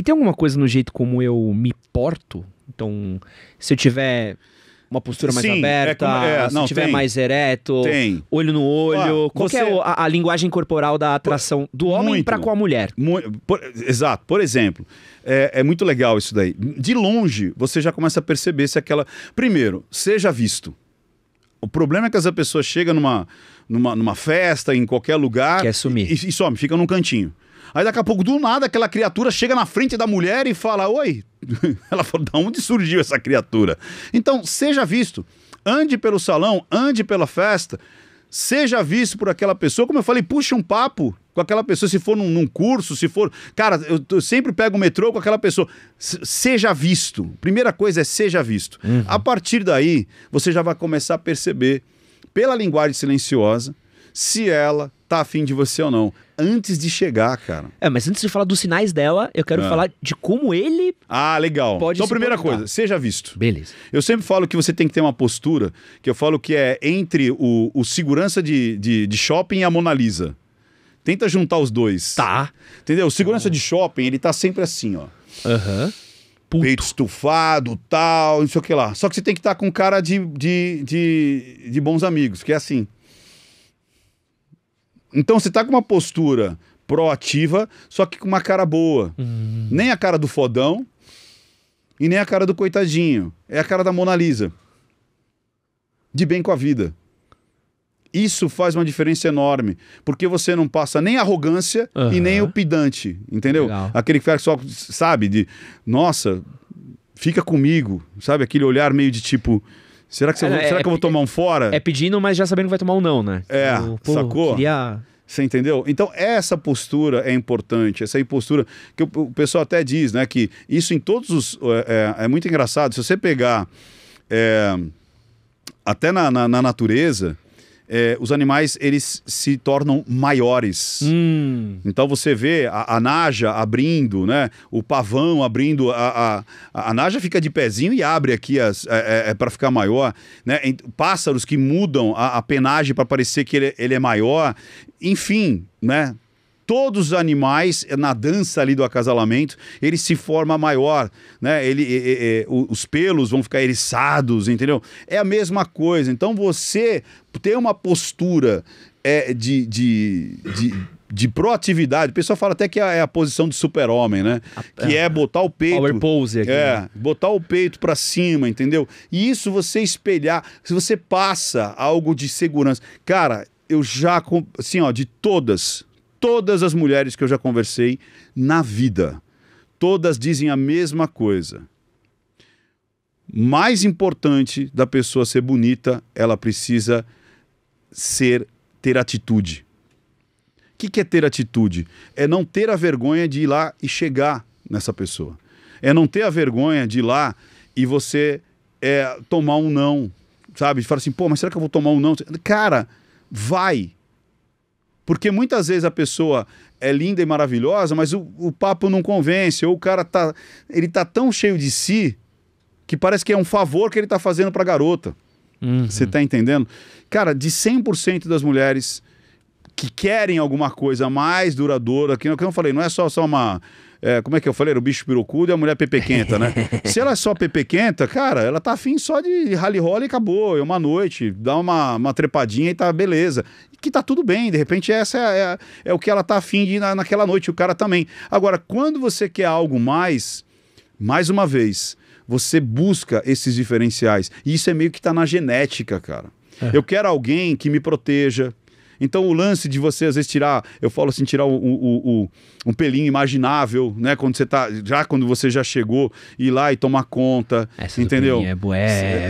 E tem alguma coisa no jeito como eu me porto? Então, se eu tiver uma postura mais Sim, é aberta, é como, é, se não, tiver tem, mais ereto, tem. olho no olho. Ah, qual é você... é a, a, linguagem corporal da atração do homem para com a mulher? por, exato. Por exemplo, é, é, muito legal isso daí. De longe, você já começa a perceber se aquela. Primeiro, seja visto. O problema é que essa pessoa chega numa, numa, numa festa, em qualquer lugar. Quer sumir. E, e some, fica num cantinho. Aí daqui a pouco, do nada, aquela criatura chega na frente da mulher e fala: Oi. Ela fala: Da onde surgiu essa criatura? Então, seja visto. Ande pelo salão, ande pela festa. Seja visto por aquela pessoa. Como eu falei, puxa um papo com aquela pessoa. Se for num, num curso, se for. Cara, eu, eu, sempre pego o metrô com aquela pessoa. seja visto. Primeira coisa é seja visto. Uhum. A partir daí, você já vai começar a perceber, pela linguagem silenciosa, se ela tá afim de você ou não. Antes de chegar, cara. É, mas antes de falar dos sinais dela, eu quero é. falar de como ele. Ah, legal. Pode então, primeira coisa, seja visto. Beleza. Eu sempre falo que você tem que ter uma postura, que eu falo que é entre o, o segurança de, de, de shopping e a Mona Lisa. Tenta juntar os dois. Tá. Entendeu? O segurança ah. de shopping, ele tá sempre assim, ó. Aham. Uhum. Puto. Peito estufado, tal, não sei o que lá. Só que você tem que estar tá com cara de, de, de, de bons amigos, que é assim. Então você tá com uma postura proativa, só que com uma cara boa. Uhum. Nem a cara do fodão e nem a cara do coitadinho. É a cara da Mona Lisa. De bem com a vida. Isso faz uma diferença enorme, porque você não passa nem arrogância uhum. e nem o pedante, entendeu? Legal. Aquele que só sabe de, nossa, fica comigo, sabe aquele olhar meio de tipo, Será que, você, é, será é, que eu vou tomar um fora? É pedindo, mas já sabendo que vai tomar um não, né? É, eu, pô, sacou? Queria... Você entendeu? Então, essa postura é importante, essa postura que o, o pessoal até diz, né? Que isso em todos os. É, é, é muito engraçado. Se você pegar. É, até na, na, na natureza, é, os animais eles se tornam maiores. Hum. Então você vê a, a, naja abrindo, né? O pavão abrindo. A, a, a naja fica de pezinho e abre aqui as, é, é, é para ficar maior. Né? Pássaros que mudam a, a penagem para parecer que ele, ele é maior. Enfim, né? todos os animais, eh, na dança ali do acasalamento, ele se forma maior, né? Ele, é, é, os pelos vão ficar eriçados, entendeu? É a mesma coisa. Então você ter uma postura é, de, de, de de proatividade. O pessoal fala até que é a é posição do super-homem, né? A, que é, é botar o peito. Power pose aqui. É, né? botar o peito para cima, entendeu? E isso você espelhar, se você passa algo de segurança. Cara, eu já, assim, ó, de todas, todas as mulheres que eu já conversei na vida, todas dizem a mesma coisa. Mais importante da pessoa ser bonita, ela precisa ser ter atitude. O que, que é ter atitude? É não ter a vergonha de ir lá e chegar nessa pessoa. É não ter a vergonha de ir lá e você é, tomar um não, sabe? Fala assim, pô, mas será que eu vou tomar um não? Cara, vai, porque muitas vezes a pessoa é linda e maravilhosa, mas o, o papo não convence, ou o cara tá. Ele tá tão cheio de si que parece que é um favor que ele tá fazendo pra garota. Uhum. Você uhum. tá entendendo? Cara, de 100% das mulheres que querem alguma coisa mais duradoura, que, que eu falei, não é só, só uma é, como é que eu falei? Era o bicho pirocudo e a mulher pepequenta, né? Se ela é só pepequenta, cara, ela tá afim só de rally rola e acabou. É uma noite, dá uma, uma trepadinha e tá beleza. Que tá tudo bem, de repente essa é, é, é o que ela tá afim de na, naquela noite, o cara também. Agora, quando você quer algo mais, mais uma vez, você busca esses diferenciais. E isso é meio que tá na genética, cara. É. Eu quero alguém que me proteja, então o lance de você, às vezes, tirar, eu falo assim, tirar o, o, o um pelinho imaginável, né? Quando você tá. Já quando você já chegou, ir lá e tomar conta. Essa entendeu? é, é boa,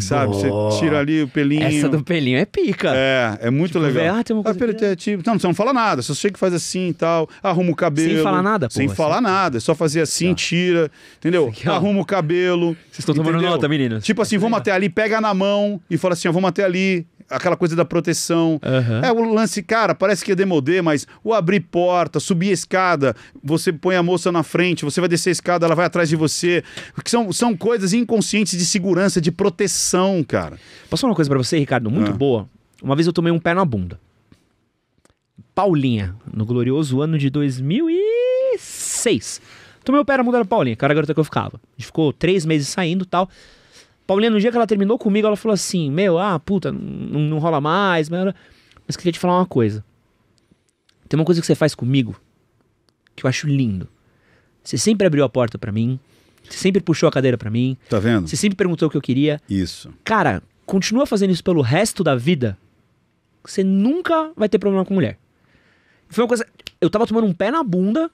Sabe? Você tira ali o pelinho. Essa do pelinho é pica. É, é muito tipo, legal. Ah, tem uma ah, coisa. Ah, é, tipo, não, você não fala nada, você chega e faz assim e tal, arruma o cabelo. Sem falar nada, pô. Sem assim. falar nada, é só fazer assim, tira, entendeu? Aqui, arruma o cabelo. Vocês estão tomando nota, meninas. Tipo assim, vamos até ali, pega na mão e fala assim, ó, vamos até ali, aquela coisa da proteção. Uhum. É o lance, cara, parece que é demodê, mas o abrir porta, subir escada, você põe a moça na frente, você vai descer a escada, ela vai atrás de você. Que são, são coisas inconscientes de segurança, de proteção, cara. Posso falar uma coisa para você, Ricardo, muito ah. boa? Uma vez eu tomei um pé na bunda. Paulinha, no glorioso ano de 2006. Tomei o pé na bunda da Paulinha, cara garota que eu ficava. A gente ficou três meses saindo e tal. Paulinha, no dia que ela terminou comigo, ela falou assim: Meu, ah, puta, não, não rola mais. Mas, mas queria te falar uma coisa. Tem uma coisa que você faz comigo que eu acho lindo. Você sempre abriu a porta para mim. Você sempre puxou a cadeira para mim. Tá vendo? Você sempre perguntou o que eu queria. Isso. Cara, continua fazendo isso pelo resto da vida. Você nunca vai ter problema com mulher. Foi uma coisa. Eu tava tomando um pé na bunda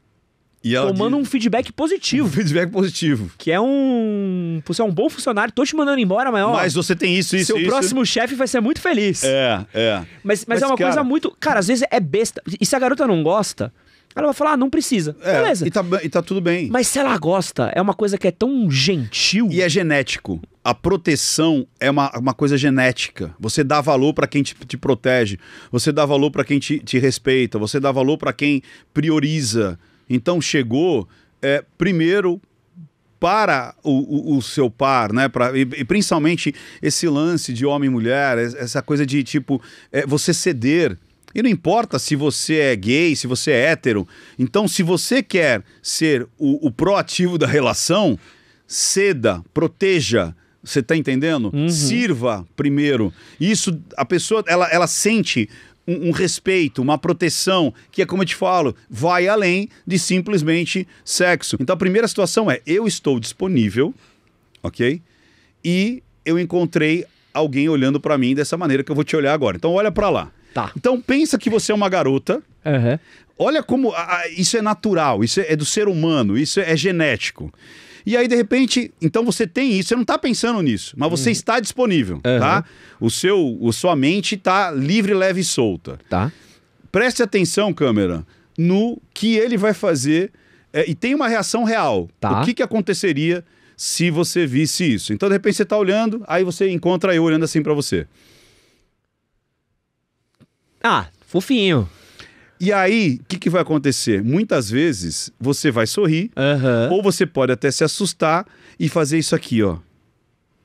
tomando diz... um feedback positivo. Um feedback positivo. Que é um. Você é um bom funcionário, tô te mandando embora, maior, mas você tem isso, isso. Seu isso. próximo chefe vai ser muito feliz. É, é. Mas, mas, mas é uma cara... coisa muito. Cara, às vezes é besta. E se a garota não gosta, ela vai falar, ah, não precisa. É, Beleza. E tá, e tá tudo bem. Mas se ela gosta, é uma coisa que é tão gentil. E é genético. A proteção é uma, uma coisa genética. Você dá valor para quem te, te, protege. Você dá valor para quem te, te respeita. Você dá valor para quem prioriza. Então chegou é, primeiro para o, o, o, seu par, né? Pra, e, e, principalmente esse lance de homem e mulher, essa coisa de tipo é, você ceder. E não importa se você é gay, se você é hétero. Então, se você quer ser o, o proativo da relação, ceda, proteja. Você está entendendo? Uhum. Sirva primeiro. Isso, a pessoa, ela, ela sente um, um, respeito, uma proteção, que é como eu te falo, vai além de simplesmente sexo. Então a primeira situação é: eu estou disponível, ok? E eu encontrei alguém olhando para mim dessa maneira que eu vou te olhar agora. Então olha para lá. Tá. Então pensa que você é uma garota. Uhum. Olha como a, a, isso é natural, isso é, é do ser humano, isso é, é genético. E aí, de repente, então você tem isso, você não está pensando nisso, mas você uhum. está disponível, uhum. tá? O seu, a sua mente está livre, leve e solta. Tá. Preste atenção, câmera, no que ele vai fazer é, e tem uma reação real. Tá. O que, que aconteceria se você visse isso? Então, de repente, você está olhando, aí você encontra eu olhando assim para você. Ah, fofinho. E aí, o que, que, vai acontecer? Muitas vezes você vai sorrir, uhum. ou você pode até se assustar e fazer isso aqui, ó.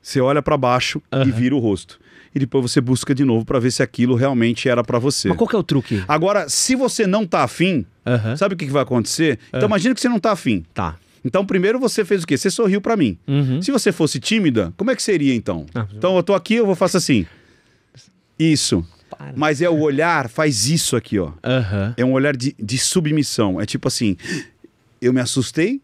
Você olha para baixo uhum. e vira o rosto. E depois você busca de novo para ver se aquilo realmente era para você. Mas qual que é o truque? Agora, se você não tá afim, uhum. sabe o que, que vai acontecer? Então ah. imagina que você não tá afim. Tá. Então, primeiro você fez o quê? Você sorriu para mim. Uhum. Se você fosse tímida, como é que seria então? Ah, então, eu tô aqui, eu vou faço assim. Isso. Para. Mas é o olhar, faz isso aqui, ó. Uhum. É um olhar de, de submissão. É tipo assim, eu me assustei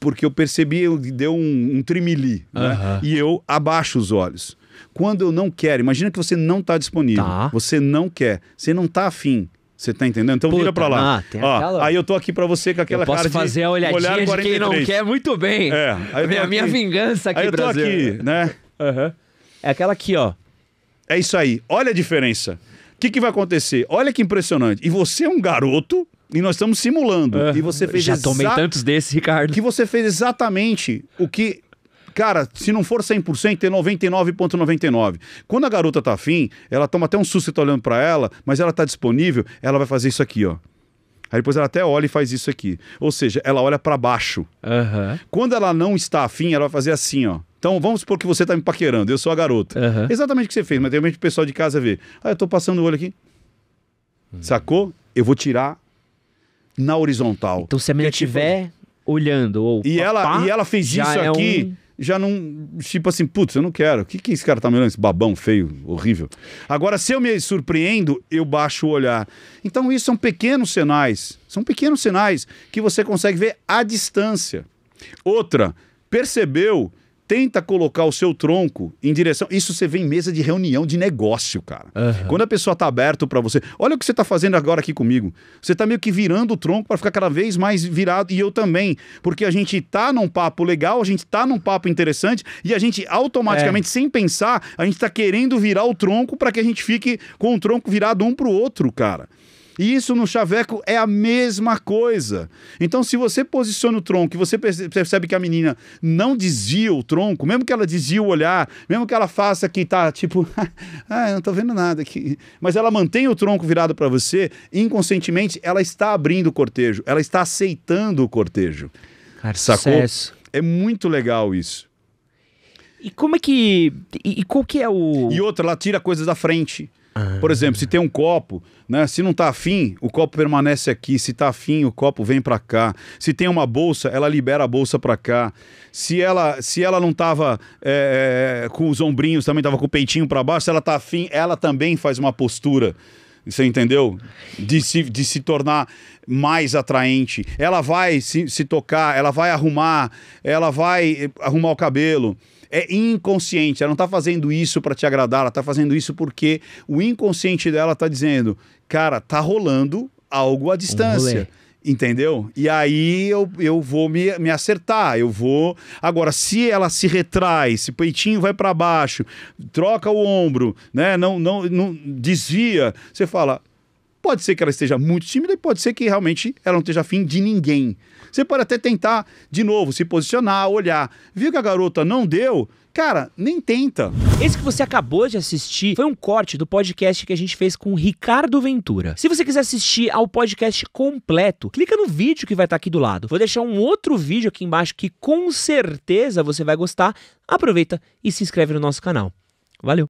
porque eu percebi, eu deu um, um trimili, uhum. né? E eu abaixo os olhos. Quando eu não quero, imagina que você não está disponível, tá. você não quer, você não está afim. Você tá entendendo? Então Puta, vira pra lá. Ah, ó, aquela... Aí eu tô aqui pra você com aquela eu posso cara de... fazer a olhadinha olhar de quem não quer muito bem. É. Aí minha, aqui... minha vingança aqui, Aí eu tô Brasil. aqui, né? Uhum. É aquela aqui, ó. É isso aí. Olha a diferença. O que, que vai acontecer? Olha que impressionante. E você é um garoto e nós estamos simulando. Uh, e você fez Já tomei tantos desses, Ricardo. Que você fez exatamente o que. Cara, se não for 100%, é 99,99. Quando a garota tá afim, ela toma até um susto, você tá olhando para ela, mas ela tá disponível, ela vai fazer isso aqui, ó. Aí depois ela até olha e faz isso aqui. Ou seja, ela olha para baixo. Uhum. Quando ela não está afim, ela vai fazer assim, ó. Então vamos supor que você está me paquerando, eu sou a garota. Uhum. Exatamente o que você fez, mas tem o pessoal de casa ver. Ah, eu estou passando o olho aqui. Uhum. Sacou? Eu vou tirar na horizontal. Então se a menina é tipo- estiver tipo... olhando ou. E, papá, ela, e ela fez isso é aqui. Um já não. Tipo assim, putz, eu não quero. O que, que esse cara tá me olhando? Esse babão feio, horrível. Agora, se eu me surpreendo, eu baixo o olhar. Então, isso são pequenos sinais. São pequenos sinais que você consegue ver à distância. Outra, percebeu tenta colocar o seu tronco em direção. Isso você vê em mesa de reunião de negócio, cara. Uhum. Quando a pessoa tá aberto para você, olha o que você tá fazendo agora aqui comigo. Você tá meio que virando o tronco para ficar cada vez mais virado e eu também, porque a gente tá num papo legal, a gente tá num papo interessante e a gente automaticamente, é. sem pensar, a gente tá querendo virar o tronco para que a gente fique com o tronco virado um pro outro, cara. E isso no chaveco é a mesma coisa. Então, se você posiciona o tronco e você percebe que a menina não desvia o tronco, mesmo que ela desvie o olhar, mesmo que ela faça que tá tipo, ah, eu não tô vendo nada aqui, mas ela mantém o tronco virado para você, inconscientemente ela está abrindo o cortejo, ela está aceitando o cortejo. Cara, Sacou? Sucesso. É muito legal isso. E como é que. E, e, qual que é o. E outra, ela tira coisas da frente. Ah. Por exemplo, se tem um copo, né? Se não tá afim, o copo permanece aqui. Se tá afim, o copo vem para cá. Se tem uma bolsa, ela libera a bolsa para cá. Se ela, se ela não tava é, é, com os ombrinhos, também tava com o peitinho para baixo, se ela tá afim, ela também faz uma postura. Você entendeu? De se, de se tornar mais atraente. Ela vai se, se tocar, ela vai arrumar, ela vai eh, arrumar o cabelo é inconsciente. Ela não está fazendo isso para te agradar, ela está fazendo isso porque o inconsciente dela está dizendo, cara, tá rolando algo à distância. Um entendeu? E aí eu, eu vou me, me acertar, eu vou. Agora, se ela se retrai, se peitinho vai para baixo, troca o ombro, né? Não, não, não desvia, você fala. Pode ser que ela esteja muito tímida e pode ser que realmente ela não esteja afim de ninguém. Você pode até tentar, de novo, se posicionar, olhar. Viu que a garota não deu? Cara, nem tenta. Esse que você acabou de assistir foi um corte do podcast que a gente fez com o Ricardo Ventura. Se você quiser assistir ao podcast completo, clica no vídeo que vai estar tá aqui do lado. Vou deixar um outro vídeo aqui embaixo que com certeza você vai gostar. Aproveita e se inscreve no nosso canal. Valeu!